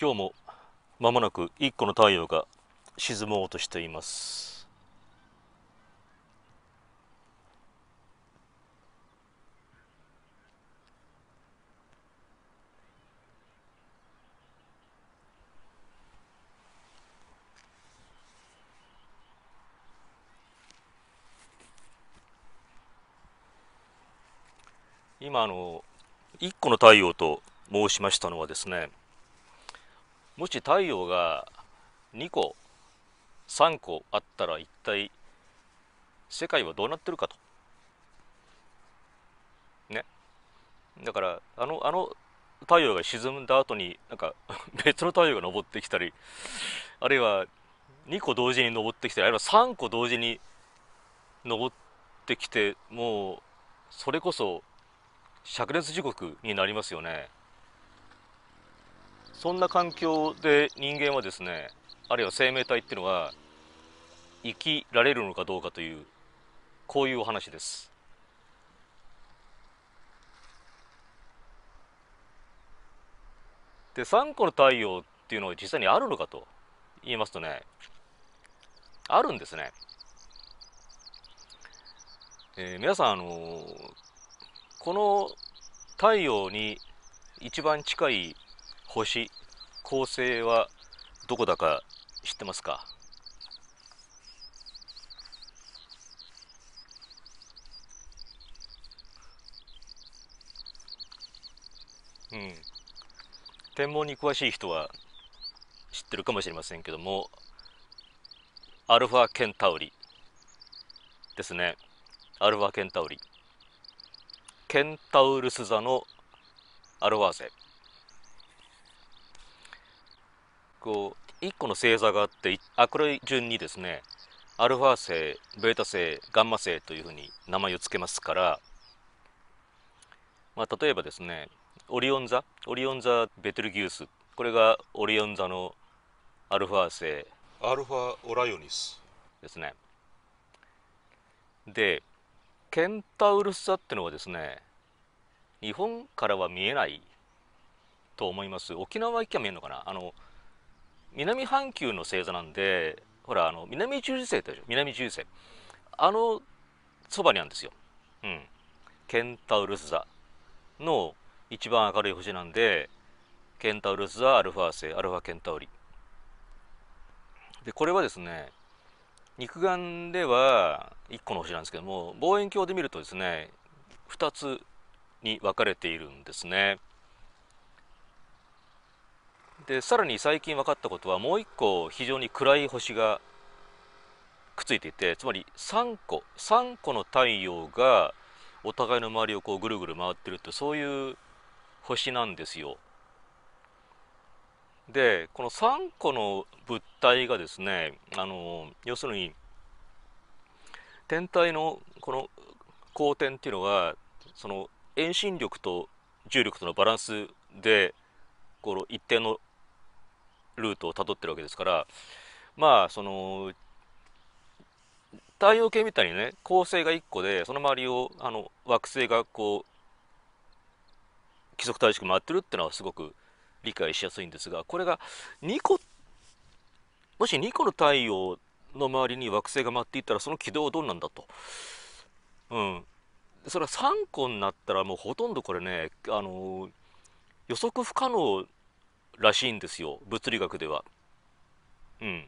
今日もまもなく1個の太陽が沈もうとしています今あの1個の太陽と申しましたのはですねもし太陽が2個3個あったら一体世界はどうなってるかと。ね。だからあのあの太陽が沈んだ後になんか 別の太陽が昇ってきたりあるいは2個同時に登ってきたりあるいは3個同時に登ってきてもうそれこそ灼熱時刻になりますよね。そんな環境で人間はですねあるいは生命体っていうのは生きられるのかどうかというこういうお話です。で3個の太陽っていうのは実際にあるのかと言いますとねあるんですね。えー、皆さん、あのー、この太陽に一番近い星恒星はどこだか知ってますかうん天文に詳しい人は知ってるかもしれませんけどもアルファケンタウリですねアルファケンタウリケンタウルス座のアルファゼこう1個の星座があってあこれ順にですねアルファ星ベータ星ガンマ星というふうに名前を付けますから、まあ、例えばですねオリオン座オリオン座ベテルギウスこれがオリオン座のアルファ星アルファオライオニスですねでケンタウルス座ってのはですね日本からは見えないと思います沖縄行きゃ見えるのかなあの南半球の星座なんでほらあの南十字星って南十字星あのそばにあるんですよ、うん、ケンタウルス座の一番明るい星なんでケンタウルス座アルファ星アルファケンタウリでこれはですね肉眼では1個の星なんですけども望遠鏡で見るとですね2つに分かれているんですね。でさらに最近分かったことはもう1個非常に暗い星がくっついていてつまり3個3個の太陽がお互いの周りをこうぐるぐる回ってるってそういう星なんですよ。でこの3個の物体がですねあの要するに天体のこの光点っていうのはその遠心力と重力とのバランスでこの一定のルートをたどってるわけですからまあその太陽系みたいにね恒星が1個でその周りをあの惑星がこう規則正しく回ってるってのはすごく理解しやすいんですがこれが2個もし2個の太陽の周りに惑星が回っていったらその軌道はどうなんだと。うん、それは3個になったらもうほとんどこれねあの予測不可能らしいんですよ物理学では。うん、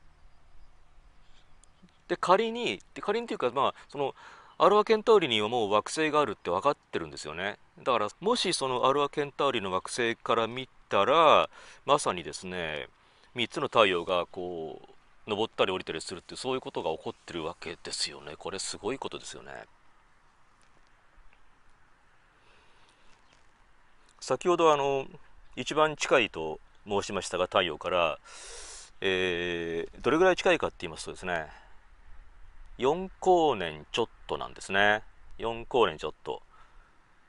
で仮にで仮にというかまあそのアルアケンタウリにはもう惑星があるって分かってるんですよねだからもしそのアルアケンタウリの惑星から見たらまさにですね3つの太陽がこう登ったり降りたりするってそういうことが起こってるわけですよねこれすごいことですよね。先ほどあの一番近いと申しましたが太陽から、えー、どれぐらい近いかって言いますとですね4光年ちょっとなんですね4光年ちょっと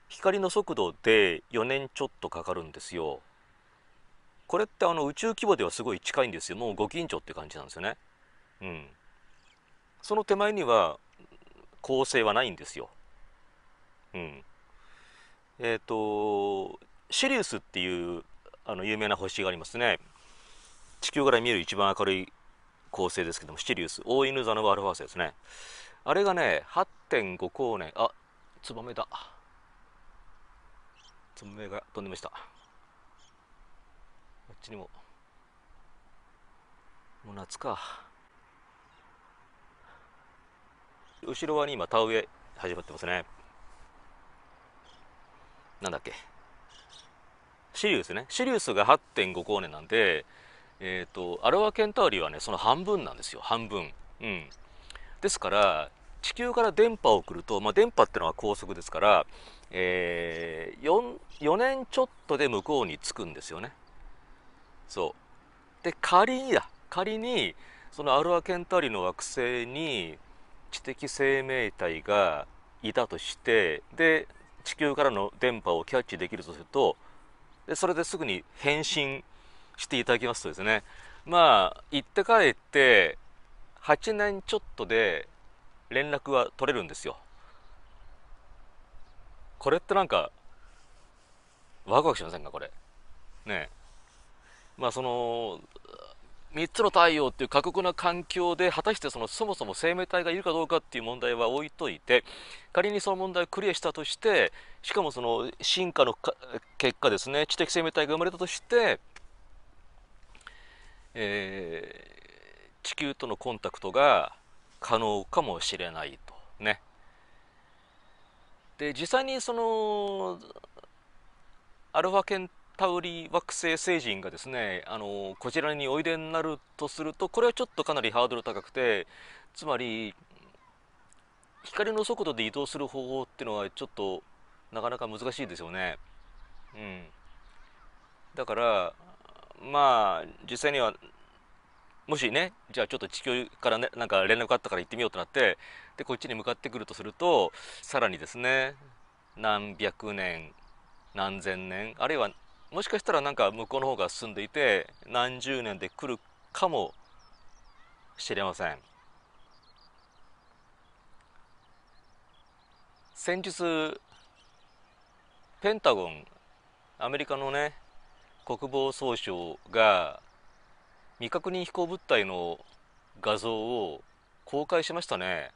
光の速度で4年ちょっとかかるんですよこれってあの宇宙規模ではすごい近いんですよもうご近所って感じなんですよねうんその手前には恒星はないんですようんえっ、ー、とシリウスっていうあの有名な星がありますね地球から見える一番明るい恒星ですけどもシチリウス大犬座のワルファーセですねあれがね8.5光年あツバメだツバメが飛んでましたこっちにももう夏か後ろ側に今田植え始まってますねなんだっけシリウスねシリウスが8.5光年なんで、えーと、アロワケンタウリはねその半分なんですよ半分。うん、ですから地球から電波を送ると、まあ、電波ってのは高速ですから、えー、4, 4年ちょっとで向こうに着くんですよね。そうで仮にだ仮にそのアルワケンタリの惑星に知的生命体がいたとしてで地球からの電波をキャッチできるとするとでそれですぐに返信していただきますとですねまあ行って帰って8年ちょっとで連絡は取れるんですよ。これってなんかワクワクしませんかこれ。ねまあその3つの太陽っていう過酷な環境で果たしてそのそもそも生命体がいるかどうかっていう問題は置いといて仮にその問題をクリアしたとしてしかもその進化の結果ですね知的生命体が生まれたとして、えー、地球とのコンタクトが可能かもしれないとね。で実際にそのアルファ検タウリ惑星星人がですねあのこちらにおいでになるとするとこれはちょっとかなりハードル高くてつまり光の速度で移動する方法っていうのはちょっとなかなか難しいですよね。うん、だからまあ実際にはもしねじゃあちょっと地球からねなんか連絡があったから行ってみようとなってでこっちに向かってくるとするとさらにですね何百年何千年あるいはもしかしたらなんか向こうの方が進んでいて何十年で来るかもしれません先日ペンタゴンアメリカのね国防総省が未確認飛行物体の画像を公開しましたね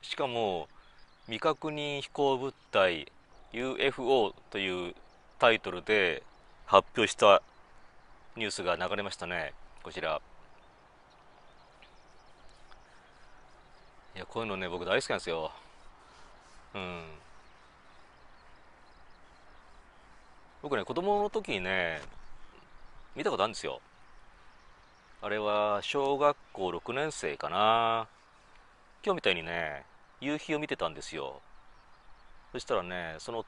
しかも未確認飛行物体 UFO というタイトルで発表したニュースが流れましたね。こちら。いや、こういうのね、僕大好きなんですよ。うん。僕ね、子供の時にね、見たことあるんですよ。あれは、小学校6年生かな。今日みたいにね、夕日を見てたんですよ。そしたらね、その、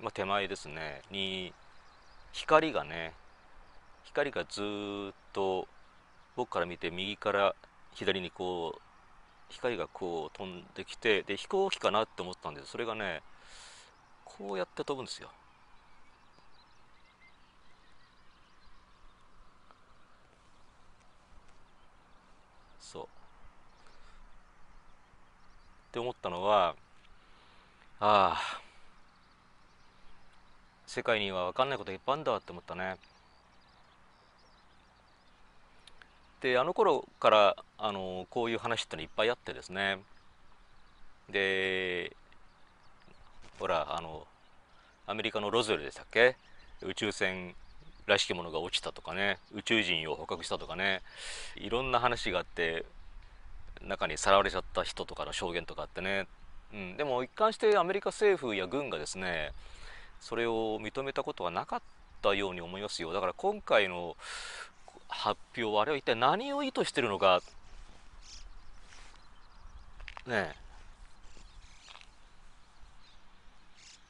まあ、手前ですね、に、光がね光がずっと僕から見て右から左にこう光がこう飛んできてで飛行機かなって思ったんですそれがねこうやって飛ぶんですよ。そうって思ったのはああ世界には分かんないこといっぱいあるんだって思ったね。であの頃からあのこういう話ってのいっぱいあってですねでほらあのアメリカのロズウェルでしたっけ宇宙船らしきものが落ちたとかね宇宙人を捕獲したとかねいろんな話があって中にさらわれちゃった人とかの証言とかあってね、うん、でも一貫してアメリカ政府や軍がですねそれを認めたことはなかったように思いますよだから今回の発表はあれは一体何を意図してるのかねえ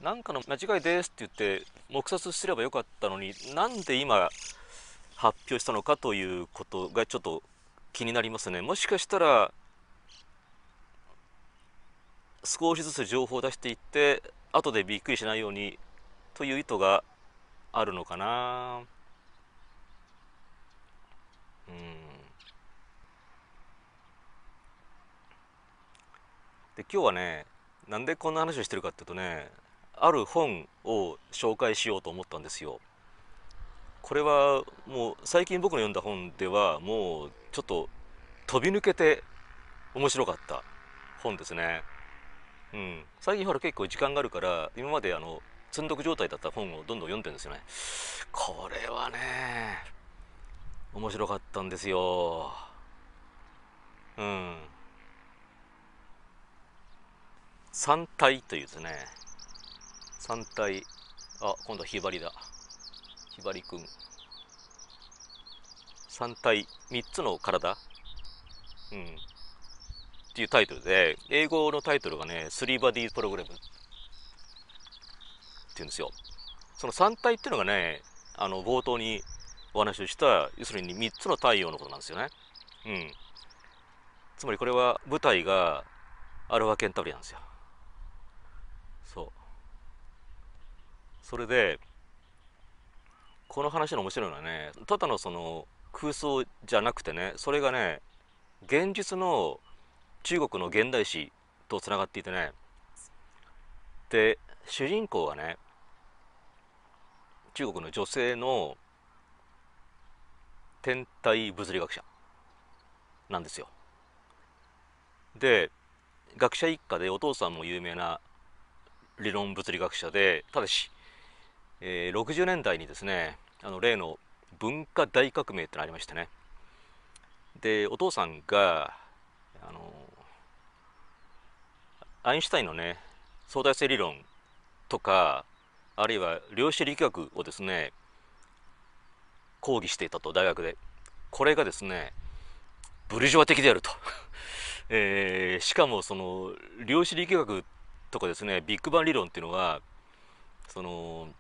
なかの間違いですって言って黙殺すればよかったのになんで今発表したのかということがちょっと気になりますねもしかしたら少しずつ情報を出していって後でびっくりしないようにという意図があるのかなうんで今日はねなんでこんな話をしてるかっていうとねある本を紹介しようと思ったんですよこれはもう最近僕の読んだ本ではもうちょっと飛び抜けて面白かった本ですねうん最近ほら結構時間があるから今まであの積んどく状態だった本をどんどん読んでるんですよねこれはね面白かったんですようん三体というですね三体あ今度はひばりだひばりくん三体三つの体うんっていうタイトルで英語のタイトルがね「スリーバディープログラム」ていうんですよ。その三体っていうのがねあの冒頭にお話をした要するに3つの太陽のことなんですよね。うん、つまりこれは舞台がアルファケンタブリなんですよ。そうそれでこの話の面白いのはねただのその空想じゃなくてねそれがね現実の中国の現代史とつながっていてねで主人公はね中国の女性の天体物理学者なんですよ。で学者一家でお父さんも有名な理論物理学者でただし、えー、60年代にですねあの例の文化大革命ってのありましてねでお父さんがあのアインシュタインのね相対性理論とかあるいは量子力学をですね講義していたと大学でこれがですねブルジョア的であると、えー、しかもその量子力学とかですねビッグバン理論っていうのはその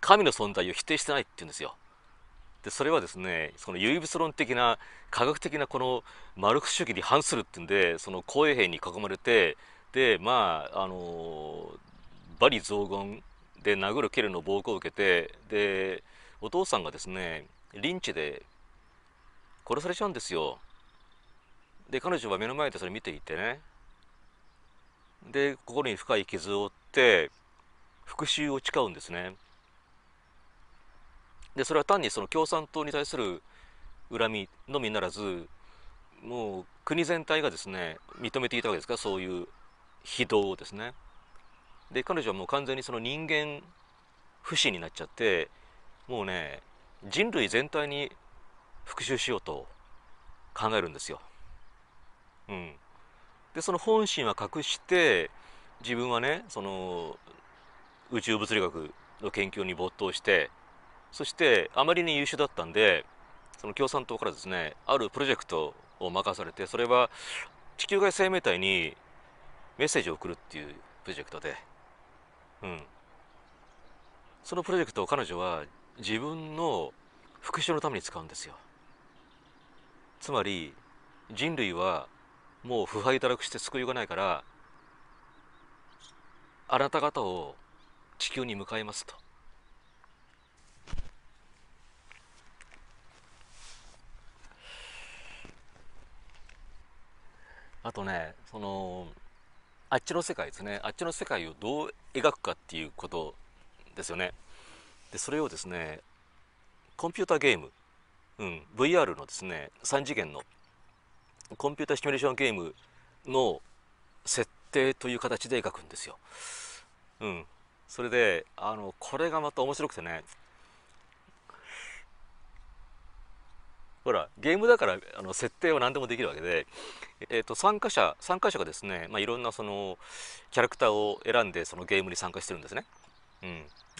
神の存在を否定してないって言うんですよ。でそれはですねその唯物論的な科学的なこのマルクス主義に反するっていうんでその公衛兵に囲まれてでまああのバリ雑言で殴る蹴るの暴行を受けてでお父さんがですねリンチで殺されちゃうんですよで彼女は目の前でそれ見ていてねで心に深い傷を負って復讐を誓うんですねでそれは単にその共産党に対する恨みのみならずもう国全体がですね認めていたわけですからそういう非道をですねで彼女はもう完全にその人間不死になっちゃってもうね人類全体に復讐しようと考えるんですよ。うん、でその本心は隠して自分はねその宇宙物理学の研究に没頭してそしてあまりに優秀だったんでその共産党からですねあるプロジェクトを任されてそれは地球外生命体にメッセージを送るっていうプロジェクトでうんそのプロジェクトを彼女は自分の復讐のために使うんですよつまり人類はもう腐敗堕落して救いがないからあなた方を地球に迎えますとあとねそのあっちの世界ですねあっちの世界をどう描くかっていうことですよねでそれをですねコンピューターゲーム、うん、VR のですね3次元のコンピュータシミュレーションゲームの設定という形で描くんですよ。うん、それであのこれがまた面白くてねほらゲームだからあの設定は何でもできるわけで、えーと、参加者参加者がですね、まあ、いろんなそのキャラクターを選んでそのゲームに参加してるんですね。う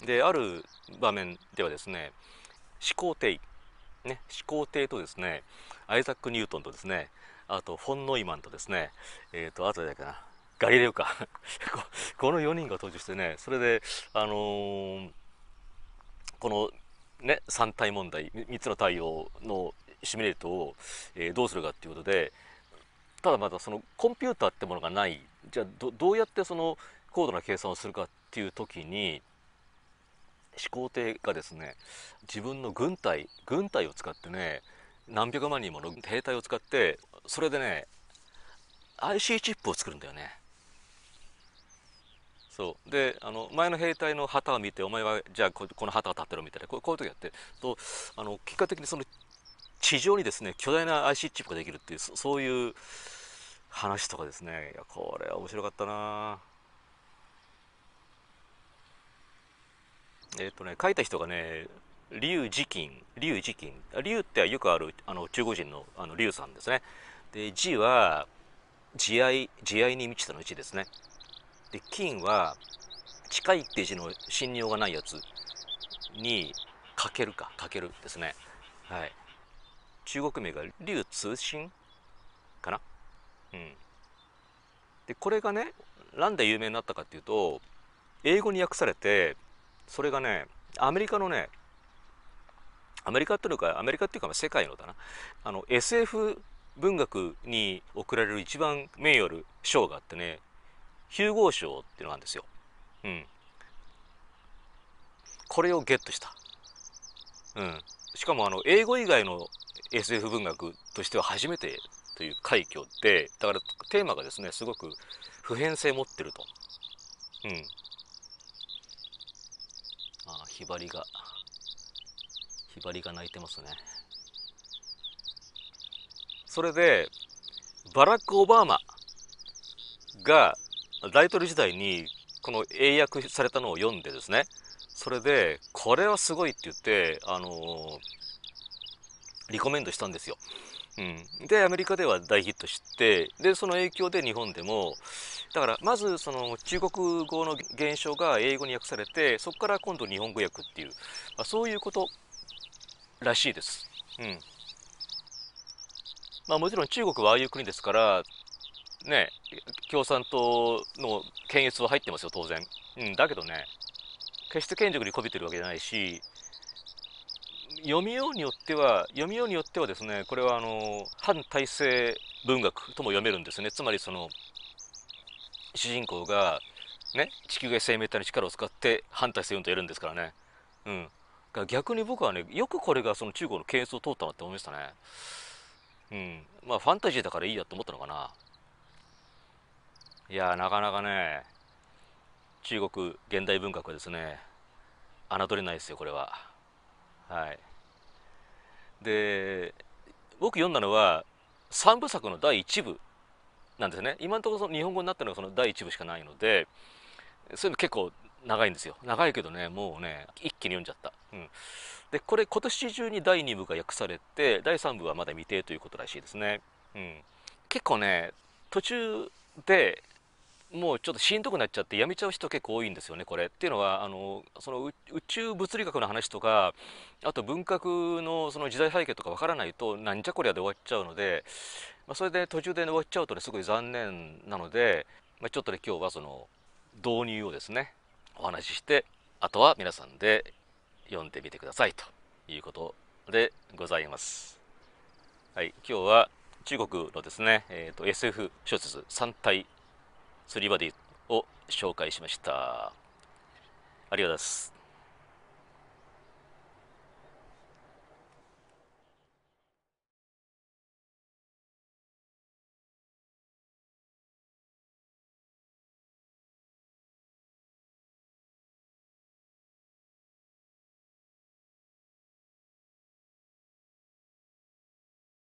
ん、である場面ではですね始皇帝ね始皇帝とですねアイザック・ニュートンとですねあとフォン・ノイマンとですねえっ、ー、とあとだかなガリレオか この4人が登場してねそれであのー、このね3体問題3つの太陽のシミュレートを、えー、どうするかっていうことでただまだそのコンピューターってものがないじゃあどうやってその高度な計算をするかっていう時に始皇帝がですね自分の軍隊軍隊を使ってね何百万人もの兵隊を使ってそれでね IC チップを作るんだよね。そうであの前の兵隊の旗を見てお前はじゃあこの旗を立ってろみたいなこういう時やってとあの結果的にその地上にですね巨大な IC チップができるっていうそういう話とかですねいやこれは面白かったなえっ、ー、とね書いた人がね劉慈金劉慈金劉ってよくあるあの中国人のあの劉さんですねで字は慈愛慈愛に満ちたの字ですねで金は近いって字の信用がないやつにかけるかかけるですねはい中国名が劉通信かなうんでこれがねなんで有名になったかっていうと英語に訳されてそれがねアメリカのねアメリカっていうかアメリカっていうか世界のだなあの SF 文学に贈られる一番名誉ある賞があってねヒューゴー賞っていうのがあるんですよ。うん。これをゲットした。うん。しかもあの英語以外の SF 文学としては初めてという快挙でだからテーマがですねすごく普遍性持ってると。うん、あひばりがひばりが泣いてますね。それでバラック・オバーマが大統領時代にこの英訳されたのを読んでですねそれでこれはすごいって言ってあのー、リコメンドしたんですよ。うん、でアメリカでは大ヒットしてでその影響で日本でもだからまずその中国語の現象が英語に訳されてそこから今度日本語訳っていう、まあ、そういうことらしいです。うんまあ、もちろん中国はああいう国ですからね共産党の検閲は入ってますよ当然。うん、だけどね決して権力に媚びてるわけじゃないし読みようによっては読みようによってはですねこれはあの反体制文学とも読めるんですねつまりその主人公が、ね、地球外生命体の力を使って反体制運動やるんですからね。うん、逆に僕はねよくこれがその中国の検閲を通ったなって思いましたね。うん、まあファンタジーだからいいやと思ったのかな。いやなかなかね中国現代文学はですね侮れないですよこれは。はい、で僕読んだのは3部作の第1部なんですね今のところその日本語になったのがその第1部しかないのでそういうの結構長いんですよ長いけどねもうね一気に読んじゃった、うん、でこれ今年中に第2部が訳されて第3部はまだ未定ということらしいですね、うん、結構ね途中でもうちょっとしんどくなっちゃってやめちゃう人結構多いんですよねこれ。っていうのはあのその宇宙物理学の話とかあと文学のその時代背景とかわからないとなんじゃこりゃで終わっちゃうので、まあ、それで途中で終わっちゃうとねすごい残念なので、まあ、ちょっとね今日はその導入をですねお話ししてあとは皆さんで読んでみてくださいということでございます。はい、今日は中国のですね、えーと、と SF 小説「三体釣りバディを紹介しましたありがとうございます